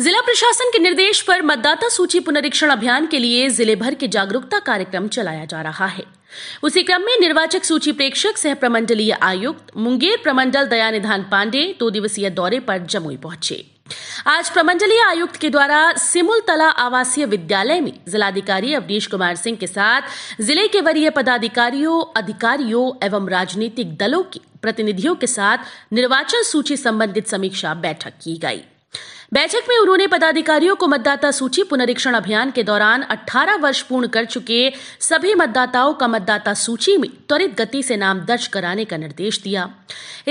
जिला प्रशासन के निर्देश पर मतदाता सूची पुनरीक्षण अभियान के लिए जिले भर के जागरूकता कार्यक्रम चलाया जा रहा है उसी क्रम में निर्वाचक सूची प्रेक्षक सह प्रमंडलीय आयुक्त मुंगेर प्रमंडल दयानिधान पांडे दो दिवसीय दौरे पर जमुई पहुंचे आज प्रमंडलीय आयुक्त के द्वारा सिमुलतला आवासीय विद्यालय में जिलाधिकारी अवनीश कुमार सिंह के साथ जिले के वरीय पदाधिकारियों अधिकारियों एवं राजनीतिक दलों के प्रतिनिधियों के साथ निर्वाचन सूची संबंधित समीक्षा बैठक की गई बैठक में उन्होंने पदाधिकारियों को मतदाता सूची पुनरीक्षण अभियान के दौरान 18 वर्ष पूर्ण कर चुके सभी मतदाताओं का मतदाता सूची में त्वरित गति से नाम दर्ज कराने का निर्देश दिया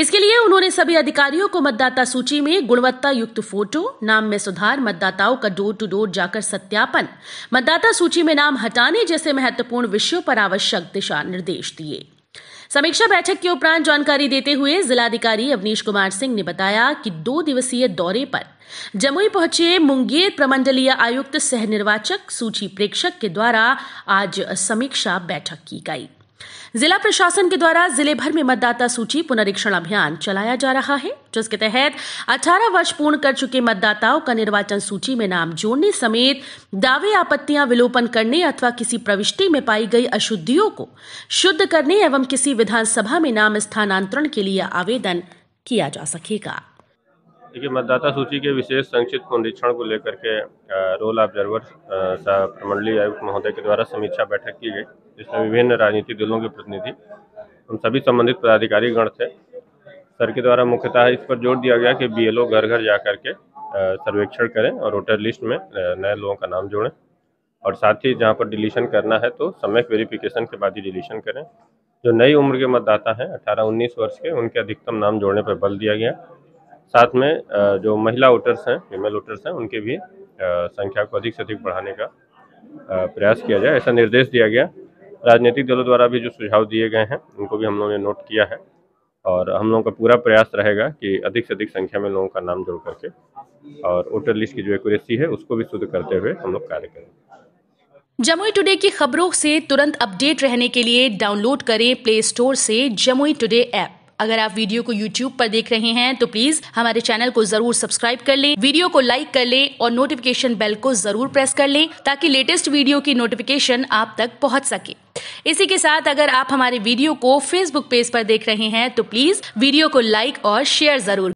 इसके लिए उन्होंने सभी अधिकारियों को मतदाता सूची में गुणवत्ता युक्त फोटो नाम में सुधार मतदाताओं का डोर टू डोर जाकर सत्यापन मतदाता सूची में नाम हटाने जैसे महत्वपूर्ण विषयों पर आवश्यक दिशा निर्देश दिए समीक्षा बैठक के उपरांत जानकारी देते हुए जिलाधिकारी अवनीश कुमार सिंह ने बताया कि दो दिवसीय दौरे पर जमुई पहुंचे मुंगेर प्रमंडलीय आयुक्त सह निर्वाचक सूची प्रेक्षक के द्वारा आज समीक्षा बैठक की गई जिला प्रशासन के द्वारा जिले भर में मतदाता सूची पुनरीक्षण अभियान चलाया जा रहा है जिसके तहत 18 वर्ष पूर्ण कर चुके मतदाताओं का निर्वाचन सूची में नाम जोड़ने समेत दावे आपत्तियां विलोपन करने अथवा किसी प्रविष्टि में पाई गई अशुद्धियों को शुद्ध करने एवं किसी विधानसभा में नाम स्थानांतरण के लिए आवेदन किया जा सकेगा देखिए मतदाता सूची के विशेष संक्षिप्त पुनरीक्षण को लेकर के रोल ऑब्जर्वर प्रमंडलीय आयुक्त महोदय के द्वारा समीक्षा बैठक की गई जिसमें विभिन्न राजनीतिक दलों के प्रतिनिधि हम सभी संबंधित पदाधिकारी गण थे सर के द्वारा मुख्यतः इस पर जोर दिया गया कि बीएलओ घर घर जा करके सर्वेक्षण करें और वोटर लिस्ट में नए लोगों का नाम जोड़ें और साथ ही जहाँ पर डिलीशन करना है तो समय वेरिफिकेशन के बाद ही डिलीशन करें जो नई उम्र के मतदाता हैं 18-19 वर्ष के उनके अधिकतम नाम जोड़ने पर बल दिया गया साथ में जो महिला वोटर्स हैं फीमेल वोटर्स हैं उनके भी संख्या को अधिक से अधिक बढ़ाने का प्रयास किया जाए ऐसा निर्देश दिया गया राजनीतिक दलों द्वारा भी जो सुझाव दिए गए हैं उनको भी हम लोगों ने नोट किया है और हम लोगों का पूरा प्रयास रहेगा कि अधिक से अधिक संख्या में लोगों का नाम जोड़ करके और वोटर लिस्ट की जो एक्यूरेसी है उसको भी शुद्ध करते हुए हम लोग कार्य करें जमुई टुडे की खबरों से तुरंत अपडेट रहने के लिए डाउनलोड करें प्ले स्टोर से जमुई टुडे ऐप अगर आप वीडियो को यूट्यूब पर देख रहे हैं तो प्लीज हमारे चैनल को जरूर सब्सक्राइब कर लें वीडियो को लाइक कर लें और नोटिफिकेशन बेल को जरूर प्रेस कर लें ताकि लेटेस्ट वीडियो की नोटिफिकेशन आप तक पहुंच सके इसी के साथ अगर आप हमारे वीडियो को फेसबुक पेज पर देख रहे हैं तो प्लीज वीडियो को लाइक और शेयर जरूर